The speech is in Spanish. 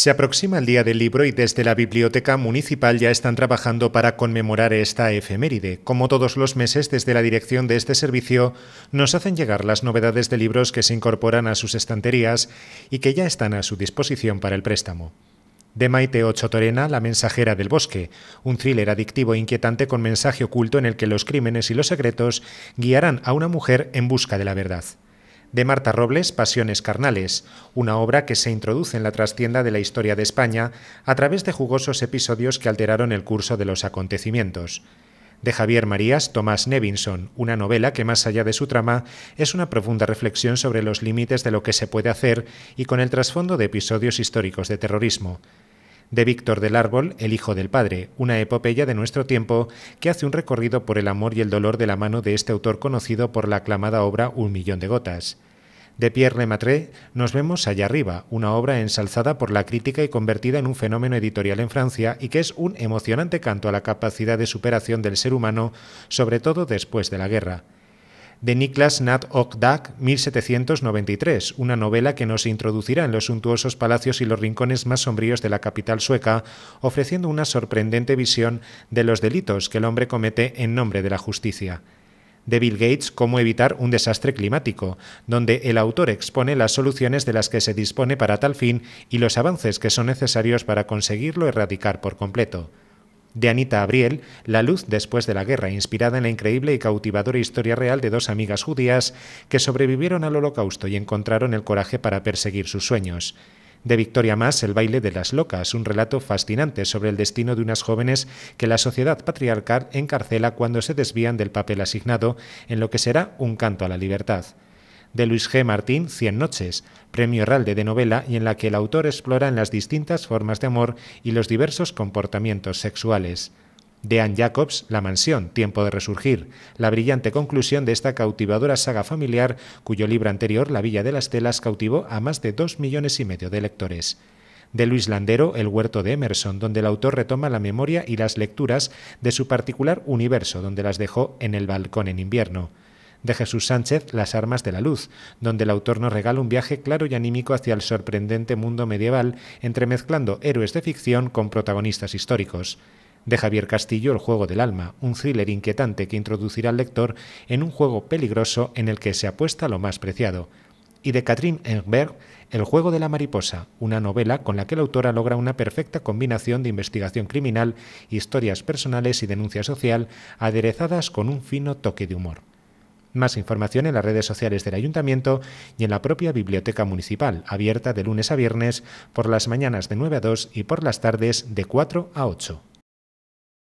Se aproxima el Día del Libro y desde la Biblioteca Municipal ya están trabajando para conmemorar esta efeméride. Como todos los meses, desde la dirección de este servicio nos hacen llegar las novedades de libros que se incorporan a sus estanterías y que ya están a su disposición para el préstamo de Maite Ocho Torena, La mensajera del bosque, un thriller adictivo e inquietante con mensaje oculto en el que los crímenes y los secretos guiarán a una mujer en busca de la verdad de Marta Robles Pasiones Carnales, una obra que se introduce en la trastienda de la historia de España a través de jugosos episodios que alteraron el curso de los acontecimientos. De Javier Marías, Tomás Nevinson, una novela que más allá de su trama es una profunda reflexión sobre los límites de lo que se puede hacer y con el trasfondo de episodios históricos de terrorismo de Víctor del Árbol, El Hijo del Padre, una epopeya de nuestro tiempo que hace un recorrido por el amor y el dolor de la mano de este autor conocido por la aclamada obra Un millón de gotas. De Pierre Lemaitre nos vemos allá arriba, una obra ensalzada por la crítica y convertida en un fenómeno editorial en Francia y que es un emocionante canto a la capacidad de superación del ser humano, sobre todo después de la guerra de Niklas Nat Dag, 1793, una novela que nos introducirá en los suntuosos palacios y los rincones más sombríos de la capital sueca, ofreciendo una sorprendente visión de los delitos que el hombre comete en nombre de la justicia de Bill Gates Cómo evitar un desastre climático, donde el autor expone las soluciones de las que se dispone para tal fin y los avances que son necesarios para conseguirlo erradicar por completo de Anita Abriel, La luz después de la guerra, inspirada en la increíble y cautivadora historia real de dos amigas judías que sobrevivieron al holocausto y encontraron el coraje para perseguir sus sueños. De Victoria Más, El baile de las locas, un relato fascinante sobre el destino de unas jóvenes que la sociedad patriarcal encarcela cuando se desvían del papel asignado en lo que será un canto a la libertad de Luis G. Martín, Cien Noches, premio Herralde de novela y en la que el autor explora en las distintas formas de amor y los diversos comportamientos sexuales. De Anne Jacobs, La Mansión, Tiempo de Resurgir, la brillante conclusión de esta cautivadora saga familiar, cuyo libro anterior, La Villa de las Telas, cautivó a más de dos millones y medio de lectores. De Luis Landero, El Huerto de Emerson, donde el autor retoma la memoria y las lecturas de su particular universo, donde las dejó en el balcón en invierno de Jesús Sánchez, Las Armas de la Luz, donde el autor nos regala un viaje claro y anímico hacia el sorprendente mundo medieval, entremezclando héroes de ficción con protagonistas históricos de Javier Castillo El Juego del Alma, un thriller inquietante que introducirá al lector en un juego peligroso en el que se apuesta lo más preciado, y de Katrin Engberg El Juego de la Mariposa, una novela con la que la autora logra una perfecta combinación de investigación criminal, historias personales y denuncia social, aderezadas con un fino toque de humor. Más información en las redes sociales del ayuntamiento y en la propia biblioteca municipal, abierta de lunes a viernes por las mañanas de 9 a 2 y por las tardes de 4 a 8.